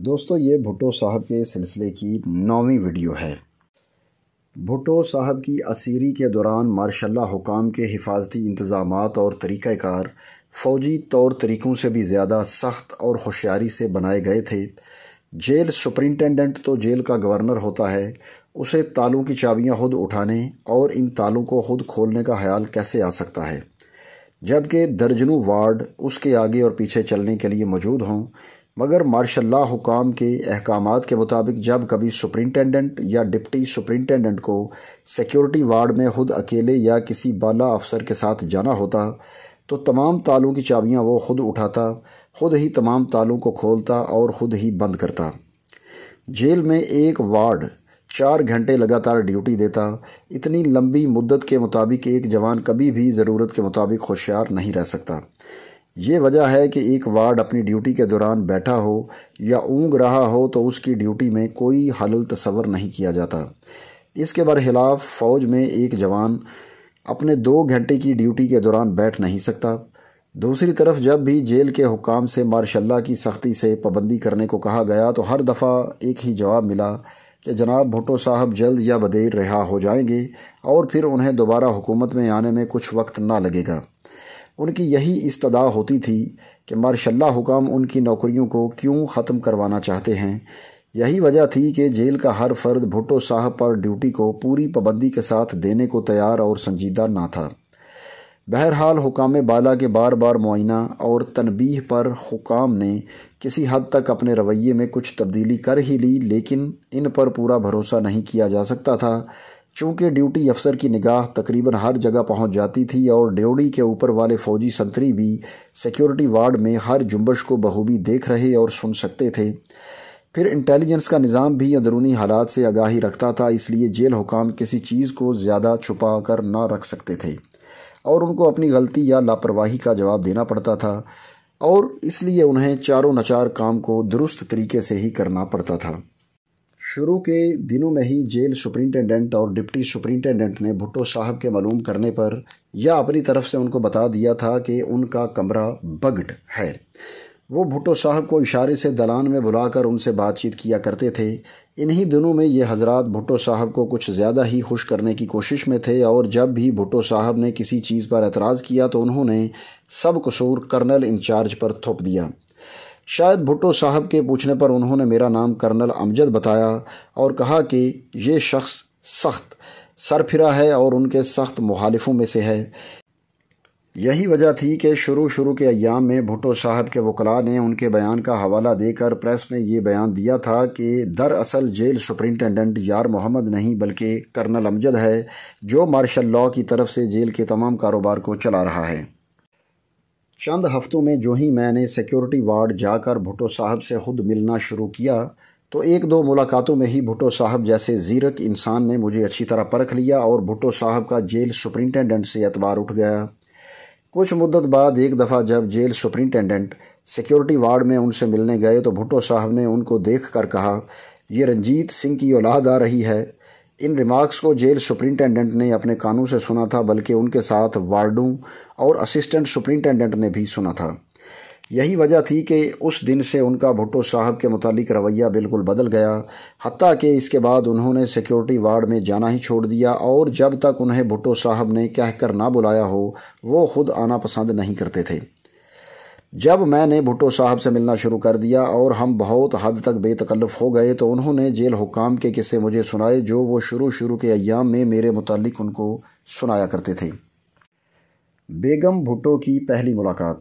دوستو یہ بھٹو صاحب کے سلسلے کی نویں ویڈیو ہے بھٹو صاحب کی اسیری کے دوران ماشاء اللہ حکام کے حفاظتی انتظامات اور طریقہ کار فوجی طور طریقوں سے بھی زیادہ سخت اور ہوشیاری سے بنائے گئے تھے جیل سپرنٹینڈنٹ تو جیل کا گورنر ہوتا ہے اسے تالوں کی چابیاں خود اٹھانے اور ان تالوں کو خود کھولنے کا خیال کیسے آ سکتا ہے جبکہ درجنوں وارڈ اس کے آگے اور پیچھے چلنے کے لیے موجود ہوں مگر ماشاء اللہ حکام کے احکامات کے مطابق جب کبھی سپرنٹینڈنٹ یا ڈپٹی سپرنٹینڈنٹ کو سیکیورٹی وارڈ میں خود اکیلے یا کسی بالا افسر کے ساتھ جانا ہوتا تو تمام تالوں کی چابیاں وہ خود اٹھاتا خود ہی تمام تالوں کو کھولتا اور خود ہی بند کرتا جیل میں ایک وارڈ چار گھنٹے لگاتار ڈیوٹی دیتا اتنی لمبی مدت کے مطابق ایک جوان کبھی بھی ضرورت کے مطابق ہوشیار نہیں رہ سکتا یہ وجہ ہے کہ ایک وارڈ اپنی ڈیوٹی کے دوران بیٹھا ہو یا اونگ رہا ہو تو اس کی ڈیوٹی میں کوئی حل تصور نہیں کیا جاتا اس کے برخلاف فوج میں ایک جوان اپنے دو گھنٹے کی ڈیوٹی کے دوران بیٹھ نہیں سکتا دوسری طرف جب بھی جیل کے حکام سے مارش اللہ کی سختی سے پابندی کرنے کو کہا گیا تو ہر دفعہ ایک ہی جواب ملا کہ جناب بھٹو صاحب جلد یا بدیر رہا ہو جائیں گے اور پھر انہیں دوبارہ حکومت میں آنے میں کچھ وقت نہ لگے گا ان کی یہی استدا ہوتی تھی کہ مارش اللہ حکام ان کی نوکریوں کو کیوں ختم کروانا چاہتے ہیں یہی وجہ تھی کہ جیل کا ہر فرد بھٹو صاحب پر ڈیوٹی کو پوری پابندی کے ساتھ دینے کو تیار اور سنجیدہ نہ تھا بہرحال حکام بالا کے بار بار معائنہ اور تنبیہ پر حکام نے کسی حد تک اپنے رویے میں کچھ تبدیلی کر ہی لی لیکن ان پر پورا بھروسہ نہیں کیا جا سکتا تھا چونکہ ڈیوٹی افسر کی نگاہ تقریباً ہر جگہ پہنچ جاتی تھی اور ڈیوڑی کے اوپر والے فوجی سنتری بھی سیکیورٹی وارڈ میں ہر جنبش کو بہوبی دیکھ رہے اور سن سکتے تھے پھر انٹیلیجنس کا نظام بھی اندرونی حالات سے آگاہی رکھتا تھا اس لیے جیل حکام کسی چیز کو زیادہ چھپا کر نہ رکھ سکتے تھے اور ان کو اپنی غلطی یا لاپرواہی کا جواب دینا پڑتا تھا اور اس لیے انہیں چاروں نچار کام کو درست طریقے سے ہی کرنا پڑتا تھا شروع کے دنوں میں ہی جیل سپرنٹینڈنٹ اور ڈپٹی سپرنٹینڈنٹ نے بھٹو صاحب کے معلوم کرنے پر یا اپنی طرف سے ان کو بتا دیا تھا کہ ان کا کمرہ بگڈ ہے وہ بھٹو صاحب کو اشارے سے دلان میں بلا کر ان سے بات چیت کیا کرتے تھے انہی دنوں میں یہ حضرات بھٹو صاحب کو کچھ زیادہ ہی خوش کرنے کی کوشش میں تھے اور جب بھی بھٹو صاحب نے کسی چیز پر اعتراض کیا تو انہوں نے سب قصور کرنل انچارج پر تھوپ دیا شاید بھٹو صاحب کے پوچھنے پر انہوں نے میرا نام کرنل امجد بتایا اور کہا کہ یہ شخص سخت سر پھرا ہے اور ان کے سخت مخالفوں میں سے ہے یہی وجہ تھی کہ شروع شروع کے ایام میں بھٹو صاحب کے وکلاء نے ان کے بیان کا حوالہ دے کر پریس میں یہ بیان دیا تھا کہ در اصل جیل سپرنٹینڈنٹ یار محمد نہیں بلکہ کرنل امجد ہے جو مارشل لاء کی طرف سے جیل کے تمام کاروبار کو چلا رہا ہے چند ہفتوں میں جو ہی میں نے سیکیورٹی وارڈ جا کر بھٹو صاحب سے خود ملنا شروع کیا تو ایک دو ملاقاتوں میں ہی بھٹو صاحب جیسے زیرک انسان نے مجھے اچھی طرح پرکھ لیا اور بھٹو صاحب کا جیل سپرینٹینڈنٹ سے اعتبار اٹھ گیا کچھ مدت بعد ایک دفعہ جب جیل سپرنٹینڈنٹ سیکیورٹی وارڈ میں ان سے ملنے گئے تو بھٹو صاحب نے ان کو دیکھ کر کہا یہ رنجیت سنگھ کی اولاد آ رہی ہے ان ریمارکس کو جیل سپرنٹینڈنٹ نے اپنے کانوں سے سنا تھا بلکہ ان کے ساتھ وارڈوں اور اسسٹنٹ سپرینٹینڈنٹ نے بھی سنا تھا یہی وجہ تھی کہ اس دن سے ان کا بھٹو صاحب کے متعلق رویہ بالکل بدل گیا حتیٰ کہ اس کے بعد انہوں نے سیکیورٹی وارڈ میں جانا ہی چھوڑ دیا اور جب تک انہیں بھٹو صاحب نے کہہ کر نہ بلایا ہو وہ خود آنا پسند نہیں کرتے تھے جب میں نے بھٹو صاحب سے ملنا شروع کر دیا اور ہم بہت حد تک بے تکلف ہو گئے تو انہوں نے جیل حکام کے قصے مجھے سنائے جو وہ شروع شروع کے ایام میں میرے متعلق ان کو سنایا کرتے تھے بیگم بھٹو کی پہلی ملاقات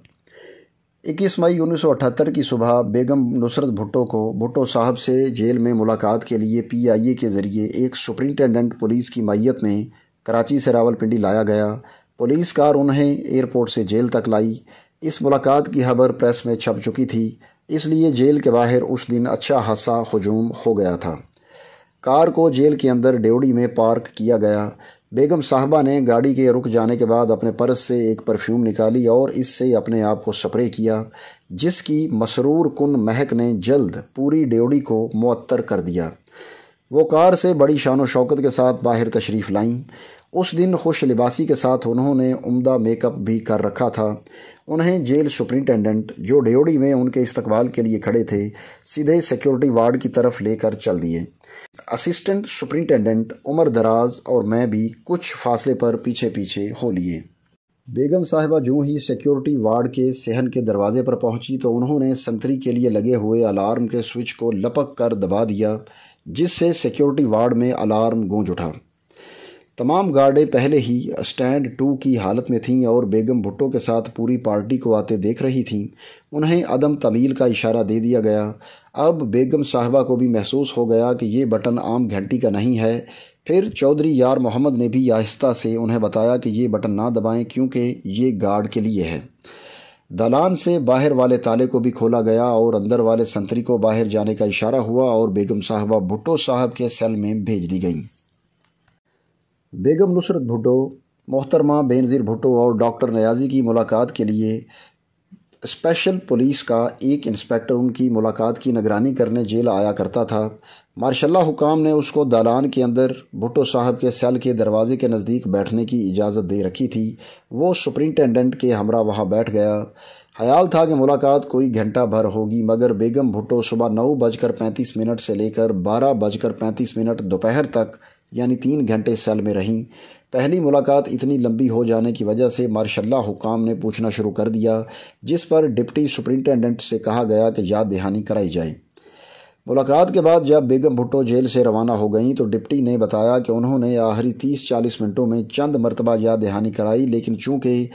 اکیس مئی انیس سو اٹھہتر کی صبح بیگم نصرت بھٹو کو بھٹو صاحب سے جیل میں ملاقات کے لیے پی آئی اے کے ذریعے ایک سپرنٹینڈنٹ پولیس کی مائیت میں کراچی سے راول پنڈی لایا گیا پولیس کار انہیں ایئرپورٹ سے جیل تک لائی اس ملاقات کی خبر پریس میں چھپ چکی تھی اس لیے جیل کے باہر اس دن اچھا حادثہ ہجوم ہو گیا تھا کار کو جیل کے اندر ڈیوڑی میں پارک کیا گیا بیگم صاحبہ نے گاڑی کے رک جانے کے بعد اپنے پرس سے ایک پرفیوم نکالی اور اس سے اپنے آپ کو سپرے کیا جس کی مسرور کن مہک نے جلد پوری ڈیوڑی کو معطر کر دیا وہ کار سے بڑی شان و شوکت کے ساتھ باہر تشریف لائیں اس دن خوش لباسی کے ساتھ انہوں نے عمدہ میک اپ بھی کر رکھا تھا انہیں جیل سپرنٹینڈنٹ جو ڈیوڑی میں ان کے استقبال کے لیے کھڑے تھے سیدھے سیکیورٹی وارڈ کی طرف لے کر چل دیے اسسٹنٹ سپرنٹینڈنٹ عمر دراز اور میں بھی کچھ فاصلے پر پیچھے پیچھے ہو لیے بیگم صاحبہ جو ہی سیکیورٹی وارڈ کے صحن کے دروازے پر پہنچی تو انہوں نے سنتری کے لیے لگے ہوئے الارم کے سوئچ کو لپک کر دبا دیا جس سے سیکیورٹی وارڈ میں الارم گونج اٹھا تمام گارڈیں پہلے ہی اسٹینڈ ٹو کی حالت میں تھیں اور بیگم بھٹو کے ساتھ پوری پارٹی کو آتے دیکھ رہی تھیں انہیں عدم تمیل کا اشارہ دے دیا گیا اب بیگم صاحبہ کو بھی محسوس ہو گیا کہ یہ بٹن عام گھنٹی کا نہیں ہے پھر چودھری یار محمد نے بھی آہستہ سے انہیں بتایا کہ یہ بٹن نہ دبائیں کیونکہ یہ گارڈ کے لیے ہے دلان سے باہر والے تالے کو بھی کھولا گیا اور اندر والے سنتری کو باہر جانے کا اشارہ ہوا اور بیگم صاحبہ بھٹو صاحب کے سیل میں بھیج دی گئیں بیگم نصرت بھٹو محترمہ بینظیر بھٹو اور ڈاکٹر نیازی کی ملاقات کے لیے اسپیشل پولیس کا ایک انسپیکٹر ان کی ملاقات کی نگرانی کرنے جیل آیا کرتا تھا ماشاء اللہ حکام نے اس کو دالان کے اندر بھٹو صاحب کے سیل کے دروازے کے نزدیک بیٹھنے کی اجازت دے رکھی تھی وہ سپرنٹینڈنٹ کے ہمراہ وہاں بیٹھ گیا خیال تھا کہ ملاقات کوئی گھنٹہ بھر ہوگی مگر بیگم بھٹو صبح نو بج کر پینتیس منٹ سے لے کر بارہ بج کر پینتیس منٹ دوپہر تک یعنی تین گھنٹے سیل میں رہیں پہلی ملاقات اتنی لمبی ہو جانے کی وجہ سے مارش اللہ حکام نے پوچھنا شروع کر دیا جس پر ڈپٹی سپرنٹینڈنٹ سے کہا گیا کہ یاد دہانی کرائی جائے ملاقات کے بعد جب بیگم بھٹو جیل سے روانہ ہو گئیں تو ڈپٹی نے بتایا کہ انہوں نے آخری تیس چالیس منٹوں میں چند مرتبہ یاد دہانی کرائی لیکن چونکہ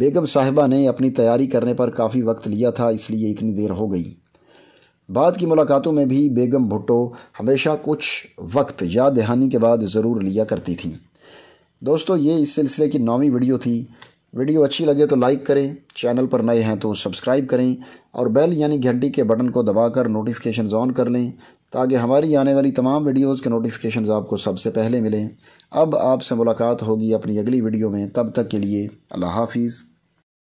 بیگم صاحبہ نے اپنی تیاری کرنے پر کافی وقت لیا تھا اس لیے اتنی دیر ہو گئی بعد کی ملاقاتوں میں بھی بیگم بھٹو ہمیشہ کچھ وقت یا دہانی کے بعد ضرور لیا کرتی تھیں دوستو یہ اس سلسلے کی نویں ویڈیو تھی ویڈیو اچھی لگے تو لائک کریں چینل پر نئے ہیں تو سبسکرائب کریں اور بیل یعنی گھنٹی کے بٹن کو دبا کر نوٹیفکیشنز آن کر لیں تاکہ ہماری آنے والی تمام ویڈیوز کے نوٹیفکیشنز آپ کو سب سے پہلے ملیں اب آپ سے ملاقات ہوگی اپنی اگلی ویڈیو میں تب تک کے لیے اللہ حافظ